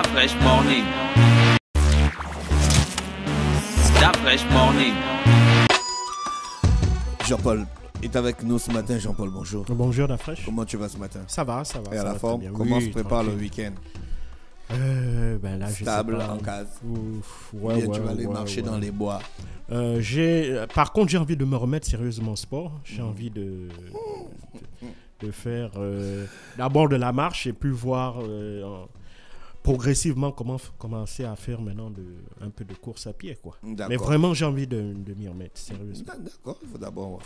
La fresh morning. La fresh morning. Jean-Paul est avec nous ce matin. Jean-Paul, bonjour. Bonjour, La Fresh. Comment tu vas ce matin Ça va, ça va. Et à la forme, comment se prépare le week-end euh, ben là, Stable pas. en case. Ouf, tu vas aller marcher dans les bois. Euh, j'ai, par contre, j'ai envie de me remettre sérieusement au sport. J'ai mm. envie de, de, faire euh, d'abord de la marche et puis voir euh, progressivement comment commencer à faire maintenant de, un peu de course à pied. Quoi. Mais vraiment, j'ai envie de, de m'y remettre, sérieusement. D'accord, il faut d'abord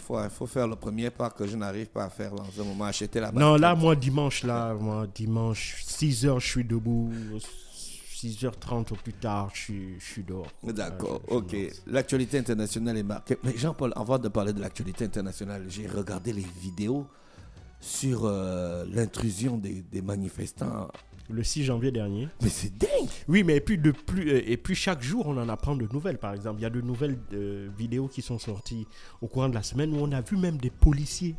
faire le premier pas que je n'arrive pas à faire dans un moment, acheter la Non, là, moi, dimanche, là, moi, dimanche, 6 h je suis debout. 6h30 au plus tard, je, suis, dehors. D'accord, ok. L'actualité internationale est marquée. Mais Jean-Paul, avant de parler de l'actualité internationale, j'ai regardé les vidéos sur euh, l'intrusion des, des, manifestants le 6 janvier dernier. Mais c'est dingue Oui, mais et puis, de plus, euh, et puis chaque jour, on en apprend de nouvelles. Par exemple, il y a de nouvelles euh, vidéos qui sont sorties au courant de la semaine où on a vu même des policiers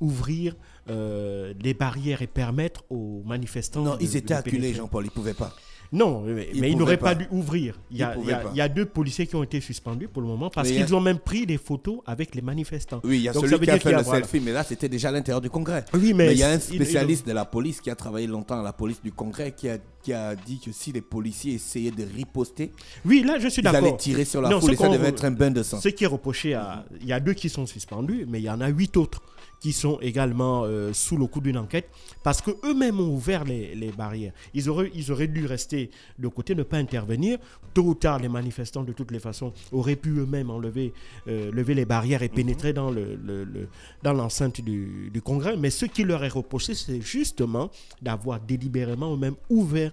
ouvrir des euh, les barrières et permettre aux manifestants. Non, ils étaient acculés, Jean-Paul, ils ne pouvaient pas. Non, mais, il, n'aurait pas. dû ouvrir. Il y, a, deux policiers qui ont été suspendus pour le moment parce qu'ils ont même pris des photos avec les manifestants. Oui, il y a Donc celui qui a fait le selfie, mais là, c'était déjà à l'intérieur du Congrès. Oui, mais il y a un spécialiste de la police qui a travaillé longtemps à la police du Congrès qui a qui a dit que si les policiers essayaient de riposter, oui, là, je suis Ils allaient tirer sur la foule ça devait être un bain de sang. Ce qui est reproché Il y a deux qui sont suspendus, mais il y en a huit autres qui sont également euh, sous le coup d'une enquête parce queux mêmes ont ouvert les, barrières. Ils auraient, dû rester de côté, ne pas intervenir. Tôt ou tard, les manifestants, de toutes les façons, auraient pu eux-mêmes enlever euh, lever les barrières et pénétrer mhm. dans l'enceinte du, du Congrès. Mais ce qui leur est reproché, c'est justement d'avoir délibérément eux-mêmes ouvert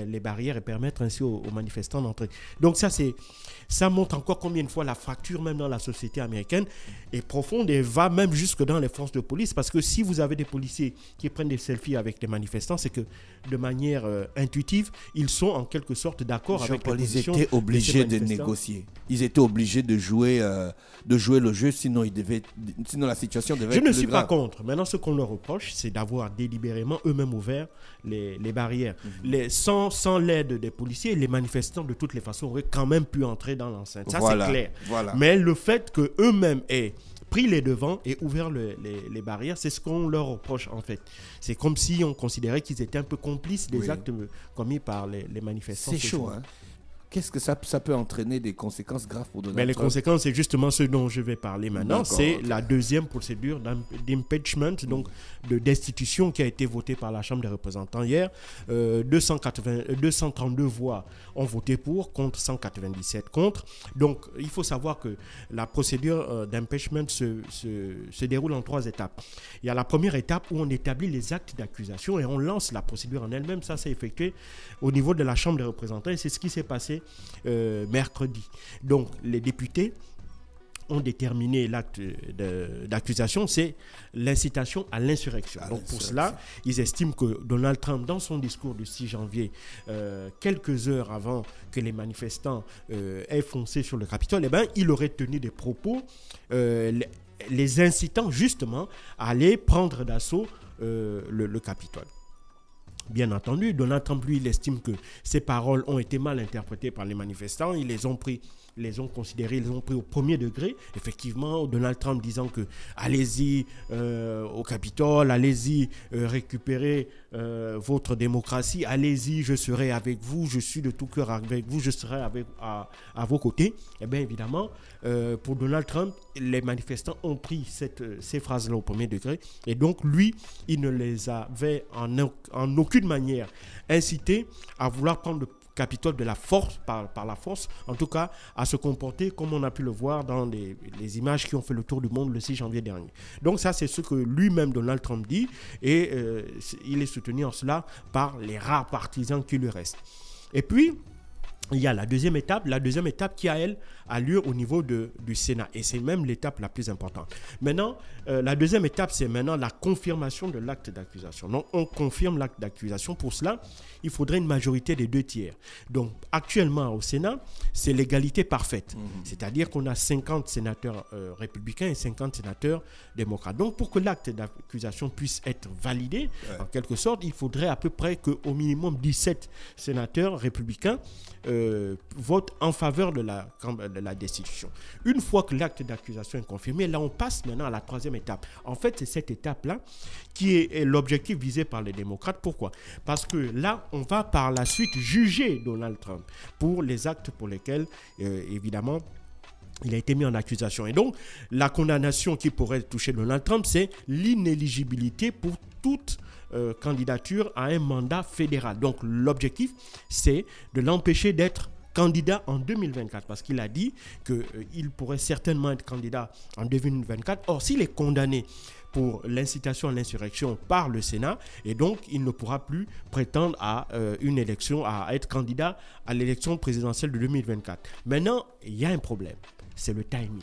les, barrières et permettre ainsi aux, manifestants d'entrer. Donc ça, c'est, ça montre encore combien de fois la fracture même dans la société américaine est profonde et va même jusque dans les forces de police. Parce que si vous avez des policiers qui prennent des selfies avec les manifestants, c'est que de manière euh, intuitive, ils sont en quelque sorte d'accord avec la Ils étaient obligés de, négocier. Ils étaient obligés de jouer, euh, de jouer le jeu, sinon, ils devaient, sinon la situation devait Je ne suis pas contre. Maintenant, ce qu'on leur reproche, c'est d'avoir délibérément eux-mêmes ouvert les, barrières. Mhm. les, sans sans, l'aide des policiers, les manifestants, de toutes les façons, auraient quand même pu entrer dans l'enceinte. Ça, c'est clair. Mais le fait qu'eux-mêmes aient pris les devants et ouvert les, barrières. C'est ce qu'on leur reproche en fait. C'est comme si on considérait qu'ils étaient un peu complices des actes commis par les, les manifestants. C'est chaud. Hein qu'est-ce que ça, peut entraîner des conséquences graves pour Donald Mais Les conséquences, c'est justement ce dont je vais parler maintenant. C'est la deuxième procédure d'impeachment, donc de destitution qui a été votée par la Chambre des représentants hier. 280, euh, 232 euh, voix ont voté pour, contre 197 contre. Donc, il faut savoir que la procédure euh, d'impeachment se, déroule en trois étapes. Il y a la première étape où on établit les actes d'accusation et on lance la procédure en elle-même. Ça, s'est effectué au niveau de la Chambre des représentants et c'est ce qui s'est passé euh, mercredi. Donc les députés ont déterminé l'acte euh, d'accusation, c'est l'incitation à l'insurrection. Donc pour cela, ils estiment que Donald Trump, dans son discours du 6 janvier, euh, quelques heures avant que les manifestants aient foncé sur le Capitole, eh ben, il aurait tenu des propos les incitant justement à aller prendre d'assaut le Capitole. Bien entendu, Donald Trump, lui, il estime que ces paroles ont été mal interprétées par les manifestants. Ils les ont pris les ont considérés, ils les ont pris au premier degré. Effectivement, Donald Trump disant que allez-y euh, au Capitole, allez-y euh, récupérer euh, votre démocratie, allez-y, je serai avec vous, je suis de tout cœur avec vous, je serai avec, à, vos côtés. Eh bien évidemment, pour Donald Trump, les manifestants ont pris cette, ces phrases-là au premier degré. Et donc, lui, il ne les avait en, en aucune manière incités à vouloir prendre capitole de la force, par, la force, en tout cas, à se comporter comme on a pu le voir dans les, images qui ont fait le tour du monde le 6 janvier dernier. Donc ça, c'est ce que lui-même, Donald Trump, dit, et euh, il est soutenu en cela par les rares partisans qui lui restent. Et puis, il y a la deuxième étape, la deuxième étape qui, à elle, a lieu au niveau du Sénat. Et c'est même l'étape la plus importante. Maintenant, euh, la deuxième étape, c'est maintenant la confirmation de l'acte d'accusation. Donc, on confirme l'acte d'accusation. Pour cela, il faudrait une majorité des deux tiers. Donc, actuellement, au Sénat, c'est l'égalité parfaite. Mhm. C'est-à-dire qu'on a 50 sénateurs euh, républicains et 50 sénateurs démocrates. Donc, pour que l'acte d'accusation puisse être validé, en quelque sorte, il faudrait à peu près qu'au minimum 17 sénateurs républicains... Euh, euh, vote en faveur de la, de la destitution. Une fois que l'acte d'accusation est confirmé, là on passe maintenant à la troisième étape. En fait, c'est cette étape-là qui est, l'objectif visé par les démocrates. Pourquoi Parce que là, on va par la suite juger Donald Trump pour les actes pour lesquels, euh, évidemment, il a été mis en accusation. Et donc, la condamnation qui pourrait toucher Donald Trump, c'est l'inéligibilité pour toute euh, candidature à un mandat fédéral. Donc l'objectif, c'est de l'empêcher d'être candidat en 2024 parce qu'il a dit qu'il euh, il pourrait certainement être candidat en 2024. Or, s'il est condamné pour l'incitation à l'insurrection par le Sénat et donc il ne pourra plus prétendre à euh, une élection, à être candidat à l'élection présidentielle de 2024. Maintenant, il y a un problème, c'est le timing.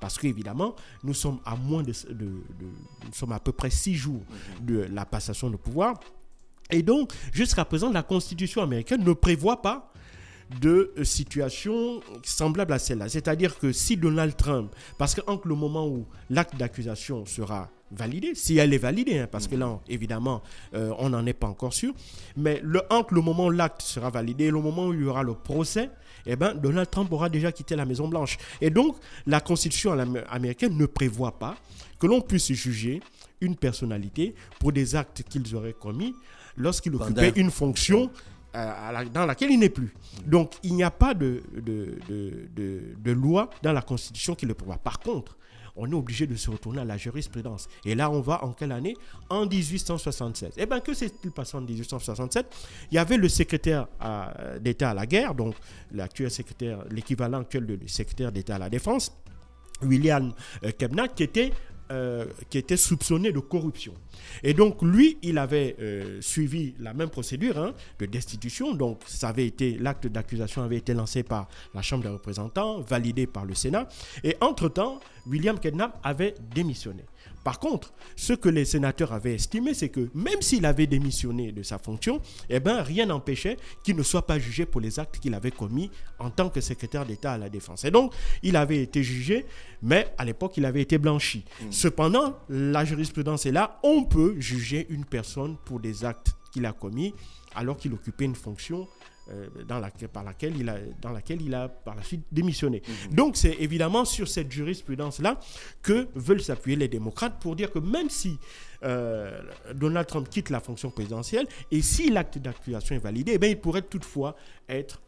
Parce qu'évidemment, nous sommes à moins de, sommes à peu près six jours mm-hmm. de la passation de pouvoir. Et donc, jusqu'à présent, la Constitution américaine ne prévoit pas de situation semblable à celle-là. C'est-à-dire que si Donald Trump, parce qu'entre le moment où l'acte d'accusation sera validé, si elle est validée, hein, parce que là, mm-hmm. évidemment, euh, on n'en est pas encore sûr, mais le, entre le moment où l'acte sera validé le moment où il y aura le procès, eh ben, Donald Trump aura déjà quitté la Maison-Blanche. Et donc, la Constitution américaine ne prévoit pas que l'on puisse juger une personnalité pour des actes qu'ils auraient commis lorsqu'il occupait une fonction euh, dans laquelle il n'est plus. Donc, il n'y a pas de de, de, loi dans la Constitution qui le prévoit. Par contre, on est obligé de se retourner à la jurisprudence. Et là, on va en quelle année En 1876. Eh bien, que s'est-il passé en 1867 Il y avait le secrétaire euh, d'État à la guerre, donc secrétaire, l'équivalent actuel du secrétaire d'État à la défense, William euh, Kebnak, qui était euh, qui était soupçonné de corruption. Et donc, lui, il avait suivi la même procédure hein, de destitution. Donc, ça avait été, l'acte d'accusation avait été lancé par la Chambre des représentants, validé par le Sénat. Et entre-temps, William Kednapp avait démissionné. Par contre, ce que les sénateurs avaient estimé, c'est que même s'il avait démissionné de sa fonction, eh ben, rien n'empêchait qu'il ne soit pas jugé pour les actes qu'il avait commis en tant que secrétaire d'État à la Défense. Et donc, il avait été jugé, mais à l'époque, il avait été blanchi. Hmm. Cependant, la jurisprudence est là, on peut juger une personne pour des actes qu'il a commis alors qu'il occupait une fonction euh, dans laquelle, par laquelle il a, dans laquelle il a par la suite démissionné. Mhm. Donc c'est évidemment sur cette jurisprudence-là que veulent s'appuyer les démocrates pour dire que même si euh, Donald Trump quitte la fonction présidentielle et si l'acte d'accusation est validé, eh il pourrait toutefois être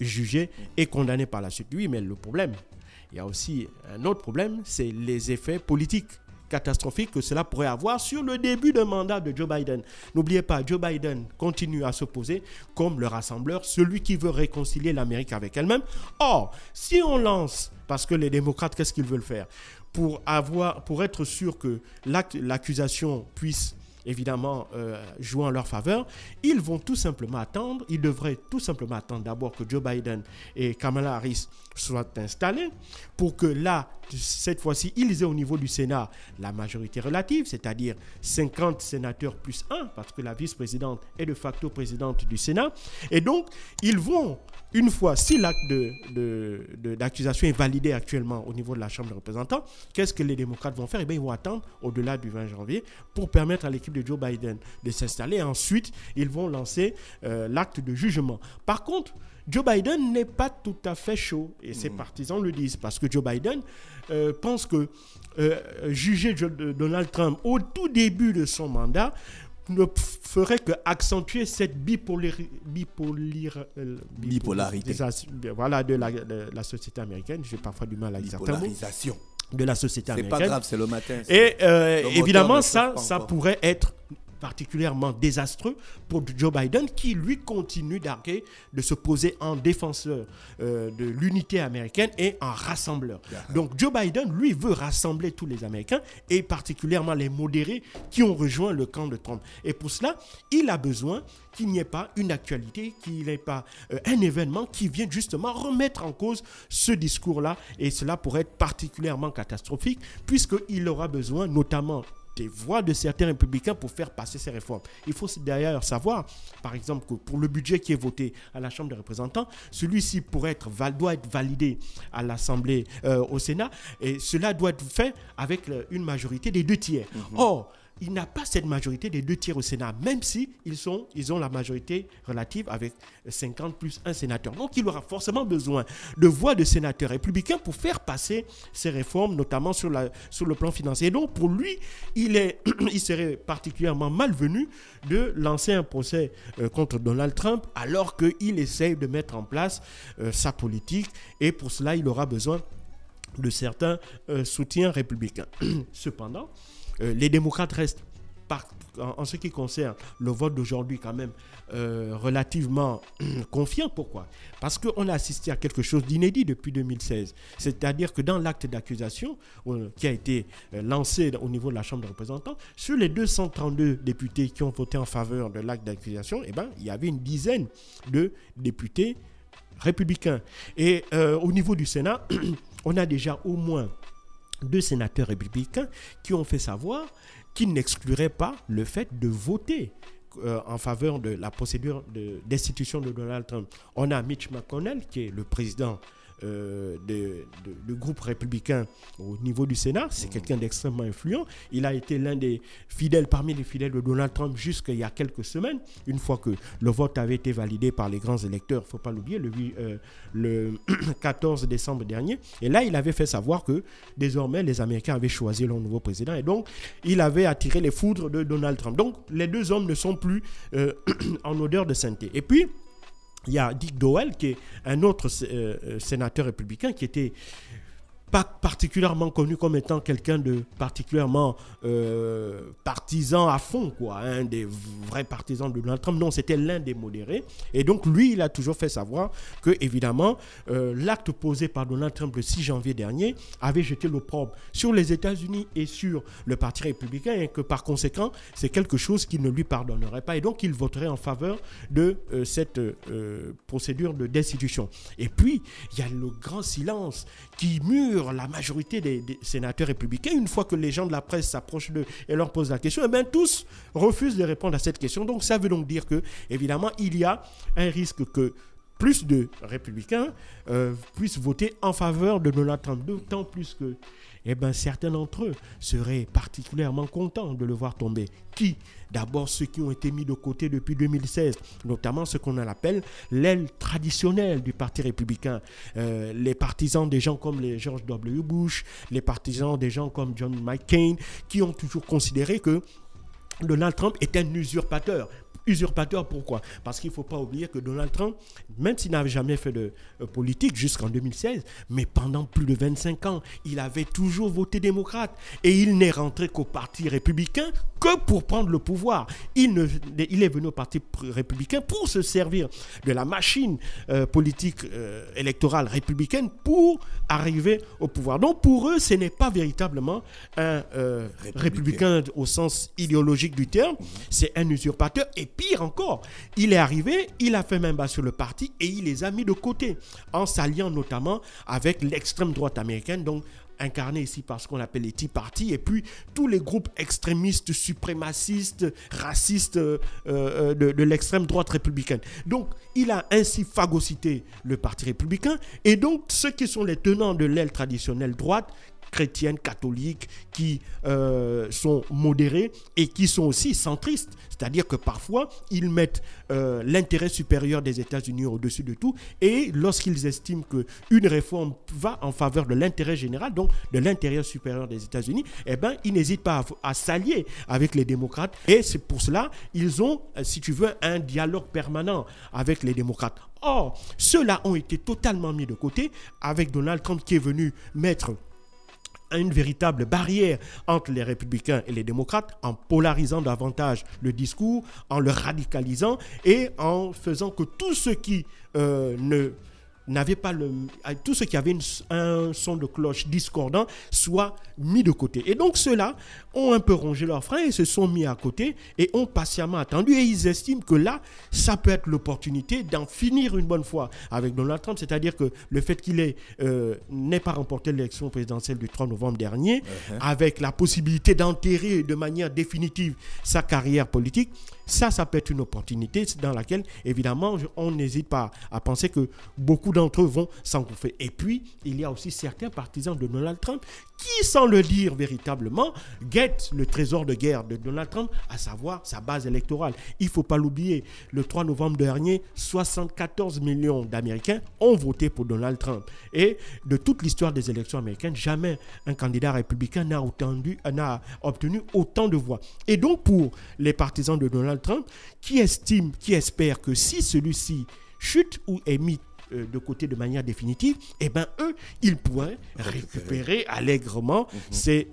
jugé et condamné par la suite. Oui, mais le problème, il y a aussi un autre problème, c'est les effets politiques catastrophique que cela pourrait avoir sur le début de mandat de Joe Biden. N'oubliez pas, Joe Biden continue à s'opposer comme le rassembleur, celui qui veut réconcilier l'Amérique avec elle-même. Or, si on lance, parce que les démocrates, qu'est-ce qu'ils veulent faire pour, avoir, pour être sûr que l'accusation puisse évidemment euh, jouer en leur faveur, ils vont tout simplement attendre, ils devraient tout simplement attendre d'abord que Joe Biden et Kamala Harris soient installés pour que là, cette fois-ci, ils est au niveau du Sénat la majorité relative, c'est-à-dire 50 sénateurs plus 1, parce que la vice-présidente est de facto présidente du Sénat. Et donc, ils vont, une fois, si l'acte d'accusation de, est validé actuellement au niveau de la Chambre des représentants, qu'est-ce que les démocrates vont faire Eh bien, ils vont attendre au-delà du 20 janvier pour permettre à l'équipe de Joe Biden de s'installer. Ensuite, ils vont lancer euh, l'acte de jugement. Par contre, Joe Biden n'est pas tout à fait chaud, et ses mm. partisans le disent, parce que Joe Biden euh, pense que euh, juger Donald Trump au tout début de son mandat ne ferait que accentuer cette euh, bipolarité voilà, de, la, société américaine. J'ai parfois du mal à dire Bipolarisation. De la société américaine. C'est pas grave, c'est le matin. Et évidemment, ça, ça pourrait être particulièrement désastreux pour Joe Biden, qui lui continue d'arguer, de se poser en défenseur euh, de l'unité américaine et en rassembleur. Donc Joe Biden, lui, veut rassembler tous les Américains et particulièrement les modérés qui ont rejoint le camp de Trump. Et pour cela, il a besoin qu'il n'y ait pas une actualité, qu'il n'y ait pas euh, un événement qui vient justement remettre en cause ce discours-là. Et cela pourrait être particulièrement catastrophique puisqu'il aura besoin notamment des voix de certains républicains pour faire passer ces réformes. Il faut d'ailleurs savoir, par exemple, que pour le budget qui est voté à la Chambre des représentants, celui-ci doit être validé à l'Assemblée, euh, au Sénat, et cela doit être fait avec euh, une majorité des deux tiers. Mhm. Or, il n'a pas cette majorité des deux tiers au Sénat, même si ils, sont, ils ont la majorité relative avec 50 plus un sénateur. Donc il aura forcément besoin de voix de sénateurs républicains pour faire passer ces réformes, notamment sur, le plan financier. donc pour lui, il, serait particulièrement malvenu de lancer un procès euh, contre Donald Trump alors qu'il essaye de mettre en place euh, sa politique. Et pour cela, il aura besoin de certains euh, soutiens républicains. Cependant, euh, les démocrates restent, en, ce qui concerne le vote d'aujourd'hui, quand même euh, relativement confiants. Pourquoi Parce qu'on a assisté à quelque chose d'inédit depuis 2016. C'est-à-dire que dans l'acte d'accusation euh, qui a été lancé au niveau de la Chambre des représentants, sur les 232 députés qui ont voté en faveur de l'acte d'accusation, eh ben, il y avait une dizaine de députés républicains. Et au niveau du Sénat, on a déjà au moins deux sénateurs républicains qui ont fait savoir qu'ils n'excluraient pas le fait de voter euh, en faveur de la procédure de de Donald Trump. On a Mitch McConnell, qui est le président euh, de, groupe républicain au niveau du Sénat. C'est mmh. quelqu'un d'extrêmement influent. Il a été l'un des fidèles, parmi les fidèles de Donald Trump jusqu'à il y a quelques semaines, une fois que le vote avait été validé par les grands électeurs, il ne faut pas l'oublier, le, euh, le 14 décembre dernier. Et là, il avait fait savoir que désormais, les Américains avaient choisi leur nouveau président. Et donc, il avait attiré les foudres de Donald Trump. Donc, les deux hommes ne sont plus euh, en odeur de sainteté. Et puis, il y a Dick Dowell, qui est un autre euh, euh, sénateur républicain qui était pas particulièrement connu comme étant quelqu'un de particulièrement euh, partisan à fond, quoi, hein, un des vrais partisans de Donald Trump. Non, c'était l'un des modérés. Et donc, lui, il a toujours fait savoir que, évidemment, euh, l'acte posé par Donald Trump le 6 janvier dernier avait jeté l'opprobre sur les États-Unis et sur le Parti républicain et que, par conséquent, c'est quelque chose qu'il ne lui pardonnerait pas. Et donc, il voterait en faveur de euh, cette procédure de destitution. Et puis, il y a le grand silence qui mûre la majorité des, sénateurs républicains, une fois que les gens de la presse s'approchent d'eux et leur posent la question, eh bien, tous refusent de répondre à cette question. Donc ça veut donc dire que, évidemment, il y a un risque que plus de républicains euh, puissent voter en faveur de Donald Trump, d'autant plus que eh ben, certains d'entre eux seraient particulièrement contents de le voir tomber. Qui D'abord ceux qui ont été mis de côté depuis 2016, notamment ce qu'on appelle l'aile traditionnelle du Parti républicain. Euh, les partisans des gens comme George W. Bush, les partisans des gens comme John McCain, qui ont toujours considéré que Donald Trump est un usurpateur usurpateur. Pourquoi Parce qu'il ne faut pas oublier que Donald Trump, même s'il n'avait jamais fait de euh, politique jusqu'en 2016, mais pendant plus de 25 ans, il avait toujours voté démocrate. Et il n'est rentré qu'au Parti républicain que pour prendre le pouvoir. Il, est venu au Parti républicain pour se servir de la machine euh, politique euh, électorale républicaine pour arriver au pouvoir. Donc pour eux, ce n'est pas véritablement un euh, républicain. au sens idéologique du terme, c'est un usurpateur. Et pire encore, il est arrivé, il a fait main basse sur le parti et il les a mis de côté en s'alliant notamment avec l'extrême droite américaine, donc incarné ici par ce qu'on appelle les Tea Party, et puis tous les groupes extrémistes, suprémacistes, racistes euh, euh, de, de l'extrême droite républicaine. Donc, il a ainsi phagocyté le Parti républicain, et donc ceux qui sont les tenants de l'aile traditionnelle droite, chrétiennes, catholiques, qui euh, sont modérés et qui sont aussi centristes. C'est-à-dire que parfois, ils mettent euh, l'intérêt supérieur des États-Unis au-dessus de tout. Et lorsqu'ils estiment qu'une réforme va en faveur de l'intérêt général, donc de l'intérêt supérieur des États-Unis, eh bien, ils n'hésitent pas à, s'allier avec les démocrates. Et c'est pour cela, ils ont, euh, si tu veux, un dialogue permanent avec les démocrates. Or, ceux-là ont été totalement mis de côté avec Donald Trump qui est venu mettre une véritable barrière entre les républicains et les démocrates en polarisant davantage le discours, en le radicalisant et en faisant que tout ce qui euh, ne n'avait pas le. Tous ceux qui avaient un son de cloche discordant soient mis de côté. Et donc ceux-là ont un peu rongé leurs freins et se sont mis à côté et ont patiemment attendu. Et ils estiment que là, ça peut être l'opportunité d'en finir une bonne fois avec Donald Trump. C'est-à-dire que le fait qu'il euh, n'ait pas remporté l'élection présidentielle du 3 novembre dernier, uh-huh. avec la possibilité d'enterrer de manière définitive sa carrière politique, ça, ça peut être une opportunité dans laquelle, évidemment, on n'hésite pas à penser que beaucoup d'entre eux vont s'engouffrer. Et puis, il y a aussi certains partisans de Donald Trump qui, sans le dire véritablement, guettent le trésor de guerre de Donald Trump, à savoir sa base électorale. Il ne faut pas l'oublier. Le 3 novembre dernier, 74 millions d'Américains ont voté pour Donald Trump. Et de toute l'histoire des élections américaines, jamais un candidat républicain n'a obtenu autant de voix. Et donc, pour les partisans de Donald qui estime, qui espère que si celui-ci chute ou est mis euh, de côté de manière définitive, eh bien eux, ils pourraient récupérer allègrement mhm. euh,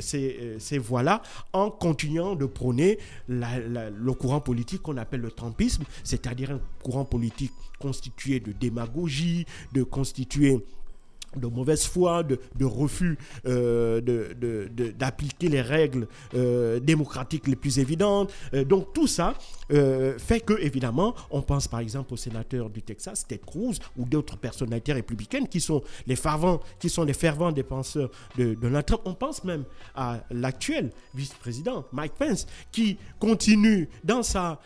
euh, ces, voix-là en continuant de prôner le courant politique qu'on appelle le trumpisme, c'est-à-dire un courant politique constitué de démagogie, de constitué de mauvaise foi, de, refus euh, d'appliquer les règles euh, démocratiques les plus évidentes. Euh, donc tout ça fait que, évidemment, on pense par exemple au sénateur du Texas, Ted Cruz, ou d'autres personnalités républicaines qui sont les fervents, qui sont les fervents défenseurs de Donald Trump. On pense même à l'actuel vice-président, Mike Pence, qui continue dans sa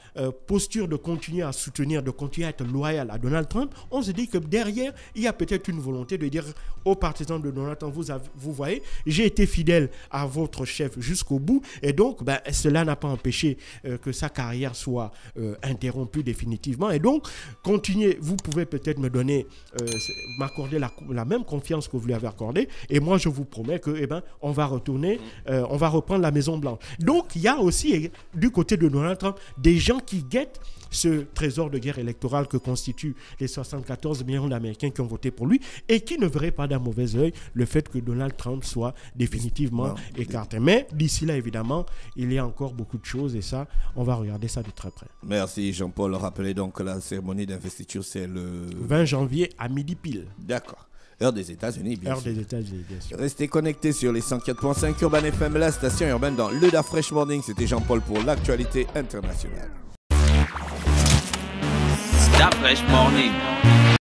posture de continuer à soutenir, de continuer à être loyal à Donald Trump. On se dit que derrière, il y a peut-être une volonté de dire aux partisans de Donald vous, vous voyez, j'ai été fidèle à votre chef jusqu'au bout. Et donc, ben, cela n'a pas empêché euh, que sa carrière soit euh, interrompue définitivement. Et donc, continuez, vous pouvez peut-être me donner, euh, m'accorder la, la, même confiance que vous lui avez accordée. Et moi, je vous promets que, eh ben, on va retourner, on va reprendre la Maison Blanche. Donc, il y a aussi, du côté de Donald Trump, des gens qui guettent ce trésor de guerre électorale que constituent les 74 millions d'Américains qui ont voté pour lui et qui ne verraient pas d'un mauvais oeil le fait que Donald Trump soit définitivement écarté. Mais d'ici là, évidemment, il y a encore beaucoup de choses et ça, on va regarder ça de très près. Merci Jean-Paul. Rappelez donc que la cérémonie d'investiture, c'est le 20 janvier à midi pile. D'accord. Heure des États-Unis, Heure des États-Unis, bien sûr. Restez connectés sur les 104.5 Urban FM, la station urbaine dans le Da Fresh Morning. C'était Jean-Paul pour l'actualité internationale. Dapresh Morning.